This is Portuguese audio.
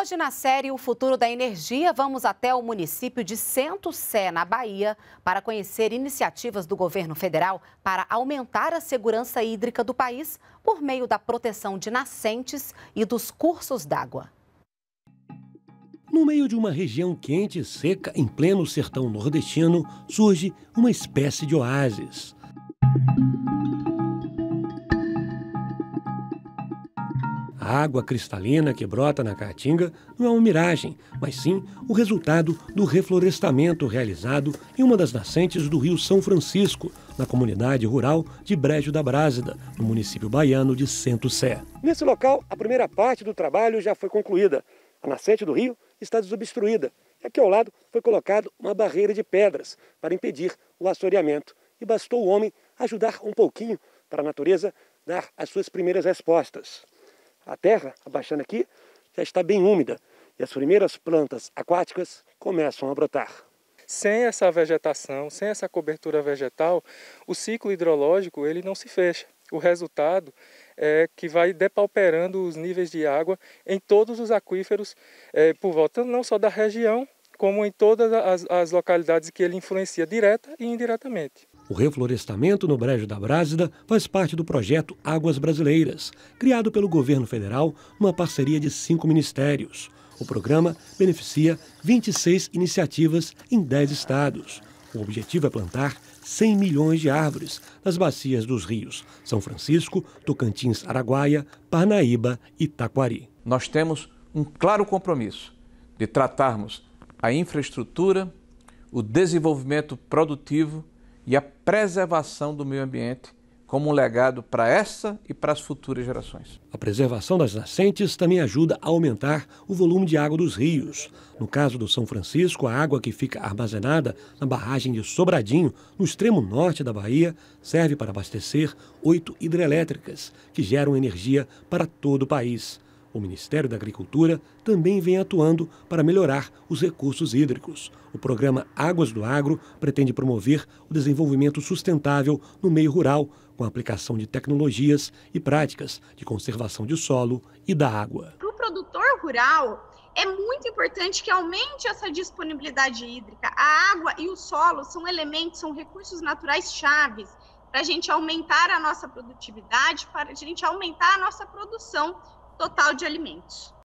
Hoje, na série O Futuro da Energia, vamos até o município de Santo Sé, na Bahia, para conhecer iniciativas do governo federal para aumentar a segurança hídrica do país por meio da proteção de nascentes e dos cursos d'água. No meio de uma região quente e seca, em pleno sertão nordestino, surge uma espécie de oásis. A água cristalina que brota na Caatinga não é uma miragem, mas sim o resultado do reflorestamento realizado em uma das nascentes do Rio São Francisco, na comunidade rural de Brejo da Brásida, no município baiano de Santo Sé. Nesse local, a primeira parte do trabalho já foi concluída. A nascente do rio está desobstruída. E aqui ao lado foi colocado uma barreira de pedras para impedir o assoreamento. E bastou o homem ajudar um pouquinho para a natureza dar as suas primeiras respostas a terra, abaixando aqui, já está bem úmida e as primeiras plantas aquáticas começam a brotar. Sem essa vegetação, sem essa cobertura vegetal, o ciclo hidrológico ele não se fecha. O resultado é que vai depauperando os níveis de água em todos os aquíferos é, por volta não só da região, como em todas as, as localidades que ele influencia direta e indiretamente. O reflorestamento no Brejo da Brásida faz parte do projeto Águas Brasileiras, criado pelo governo federal numa parceria de cinco ministérios. O programa beneficia 26 iniciativas em 10 estados. O objetivo é plantar 100 milhões de árvores nas bacias dos rios São Francisco, Tocantins, Araguaia, Parnaíba e Taquari. Nós temos um claro compromisso de tratarmos a infraestrutura, o desenvolvimento produtivo e a preservação do meio ambiente como um legado para essa e para as futuras gerações. A preservação das nascentes também ajuda a aumentar o volume de água dos rios. No caso do São Francisco, a água que fica armazenada na barragem de Sobradinho, no extremo norte da Bahia, serve para abastecer oito hidrelétricas, que geram energia para todo o país. O Ministério da Agricultura também vem atuando para melhorar os recursos hídricos. O programa Águas do Agro pretende promover o desenvolvimento sustentável no meio rural, com a aplicação de tecnologias e práticas de conservação de solo e da água. Para o produtor rural, é muito importante que aumente essa disponibilidade hídrica. A água e o solo são elementos, são recursos naturais chaves para a gente aumentar a nossa produtividade, para a gente aumentar a nossa produção total de alimentos.